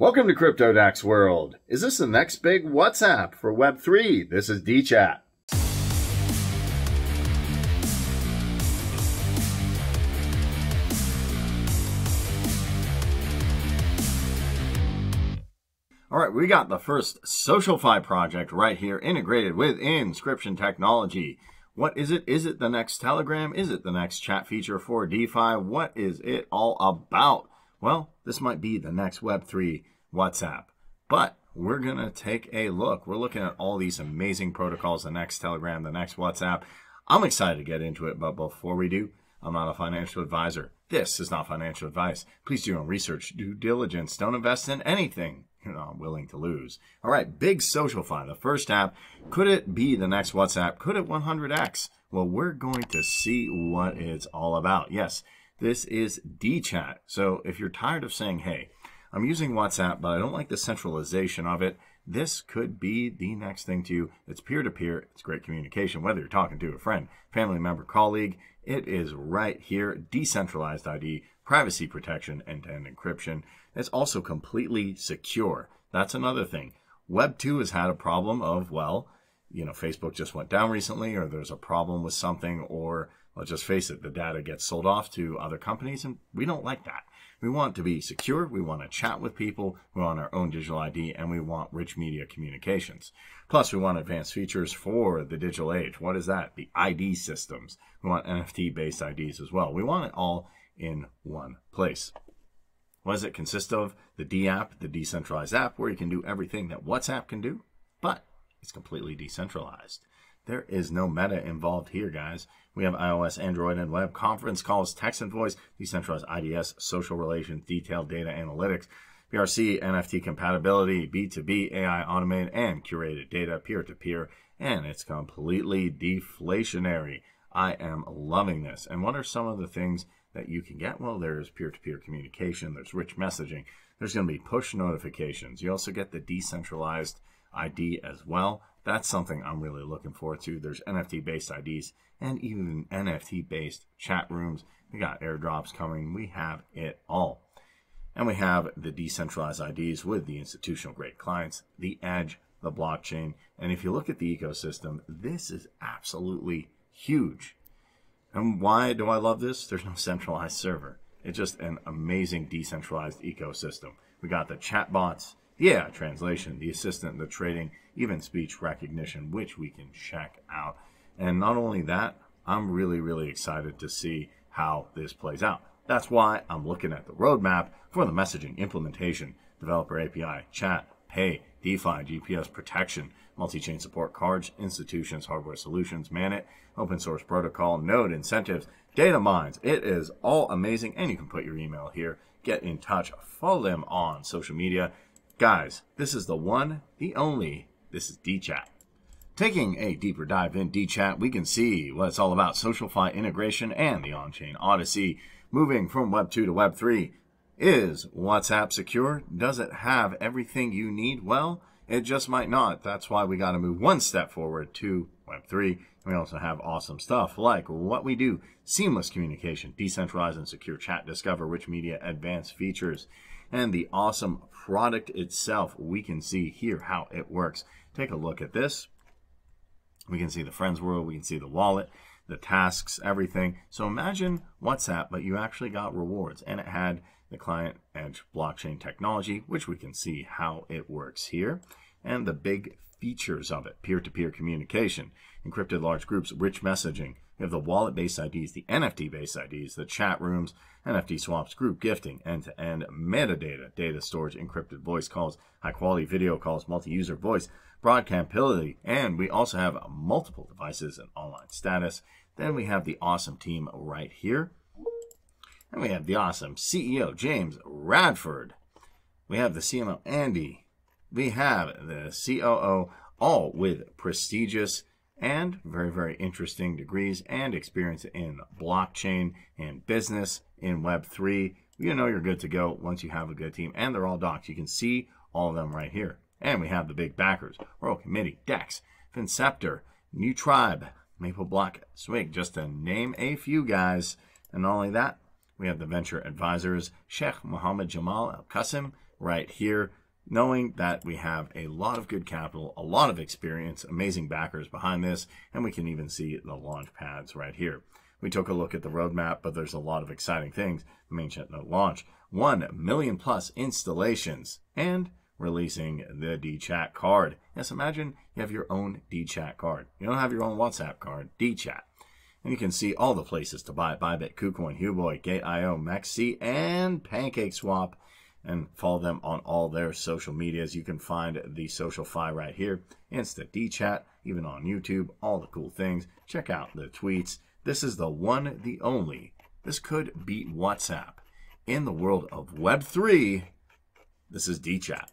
Welcome to CryptoDax World. Is this the next big WhatsApp for Web3? This is DChat. All right, we got the first SocialFi project right here integrated with inscription technology. What is it? Is it the next Telegram? Is it the next chat feature for DeFi? What is it all about? Well, this might be the next Web3 WhatsApp. But we're going to take a look. We're looking at all these amazing protocols the next Telegram, the next WhatsApp. I'm excited to get into it, but before we do, I'm not a financial advisor. This is not financial advice. Please do your own research, due diligence. Don't invest in anything you're not willing to lose. All right, big social file. the first app. Could it be the next WhatsApp? Could it 100x? Well, we're going to see what it's all about. Yes, this is DChat. So if you're tired of saying, hey, I'm using WhatsApp, but I don't like the centralization of it, this could be the next thing to you. It's peer to peer, it's great communication, whether you're talking to a friend, family member, colleague. It is right here decentralized ID, privacy protection, end to end encryption. It's also completely secure. That's another thing. Web 2 has had a problem of, well, you know, Facebook just went down recently or there's a problem with something or let's just face it, the data gets sold off to other companies and we don't like that. We want to be secure. We want to chat with people. We want our own digital ID and we want rich media communications. Plus, we want advanced features for the digital age. What is that? The ID systems. We want NFT based IDs as well. We want it all in one place. What does it consist of? The D app, the decentralized app where you can do everything that WhatsApp can do, but it's completely decentralized. There is no meta involved here, guys. We have iOS, Android, and web, conference calls, text and voice, decentralized IDS, social relations, detailed data analytics, BRC, NFT compatibility, B2B, AI automated, and curated data, peer to peer, and it's completely deflationary. I am loving this. And what are some of the things that you can get? Well, there's peer to peer communication, there's rich messaging, there's going to be push notifications. You also get the decentralized ID as well. That's something I'm really looking forward to. There's NFT based IDs and even NFT based chat rooms. We got airdrops coming. We have it all. And we have the decentralized IDs with the institutional grade clients, the edge, the blockchain. And if you look at the ecosystem, this is absolutely huge. And why do I love this? There's no centralized server. It's just an amazing decentralized ecosystem. We got the chatbots, yeah, translation, the assistant, the trading, even speech recognition, which we can check out. And not only that, I'm really, really excited to see how this plays out. That's why I'm looking at the roadmap for the messaging implementation, developer API, chat, pay, DeFi, GPS protection, multi-chain support cards, institutions, hardware solutions, Manit, open source protocol, node incentives, data mines. It is all amazing, and you can put your email here. Get in touch, follow them on social media. Guys, this is the one, the only, this is DChat. Taking a deeper dive in DChat, we can see what it's all about SocialFi integration and the on-chain odyssey. Moving from Web 2 to Web 3, is WhatsApp secure? Does it have everything you need? Well, it just might not. That's why we got to move one step forward to Web3. We also have awesome stuff like what we do, seamless communication, decentralized and secure chat, discover rich media, advanced features and the awesome product itself. We can see here how it works. Take a look at this. We can see the friends world, we can see the wallet, the tasks, everything. So imagine WhatsApp, but you actually got rewards and it had the client edge blockchain technology, which we can see how it works here, and the big features of it, peer-to-peer -peer communication, encrypted large groups, rich messaging, we have the wallet based IDs, the NFT based IDs, the chat rooms, NFT swaps, group gifting, end to end metadata, data storage, encrypted voice calls, high quality video calls, multi user voice, broadcastability, and we also have multiple devices and online status. Then we have the awesome team right here. And we have the awesome CEO, James Radford. We have the CMO, Andy. We have the COO, all with prestigious and very, very interesting degrees and experience in blockchain and business in Web3. You know you're good to go once you have a good team, and they're all docs. You can see all of them right here. And we have the big backers Royal Committee, DEX, Finceptor, New Tribe, Maple Block, Swig, just to name a few guys. And not only that, we have the venture advisors, Sheikh Mohammed Jamal Al Qasim, right here knowing that we have a lot of good capital, a lot of experience, amazing backers behind this, and we can even see the launch pads right here. We took a look at the roadmap, but there's a lot of exciting things. The note launch, 1 million plus installations, and releasing the DChat card. Yes, imagine you have your own DChat card. You don't have your own WhatsApp card, DChat. And you can see all the places to buy it, Bybit, KuCoin, Huboy, Gate.io, Maxi, and PancakeSwap and follow them on all their social medias. You can find the Social Fi right here, Insta chat, even on YouTube, all the cool things. Check out the tweets. This is the one, the only. This could beat WhatsApp. In the world of Web3, this is DChat.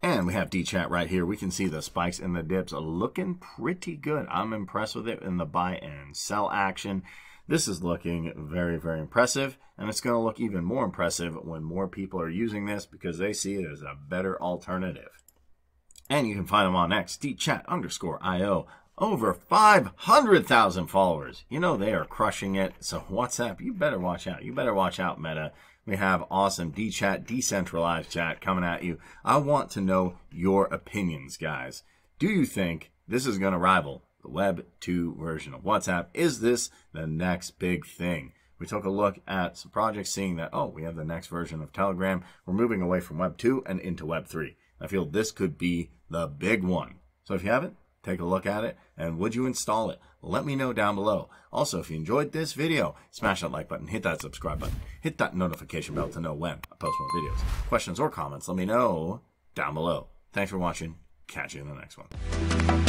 And we have DChat right here. We can see the spikes and the dips looking pretty good. I'm impressed with it in the buy and sell action. This is looking very, very impressive, and it's going to look even more impressive when more people are using this because they see it as a better alternative. And you can find them on X, dchat underscore IO. Over 500,000 followers. You know they are crushing it. So WhatsApp, you better watch out. You better watch out, Meta. We have awesome dchat, decentralized chat coming at you. I want to know your opinions, guys. Do you think this is going to rival the Web 2 version of WhatsApp. Is this the next big thing? We took a look at some projects, seeing that, oh, we have the next version of Telegram. We're moving away from Web 2 and into Web 3. I feel this could be the big one. So if you haven't, take a look at it and would you install it let me know down below also if you enjoyed this video smash that like button hit that subscribe button hit that notification bell to know when i post more videos questions or comments let me know down below thanks for watching catch you in the next one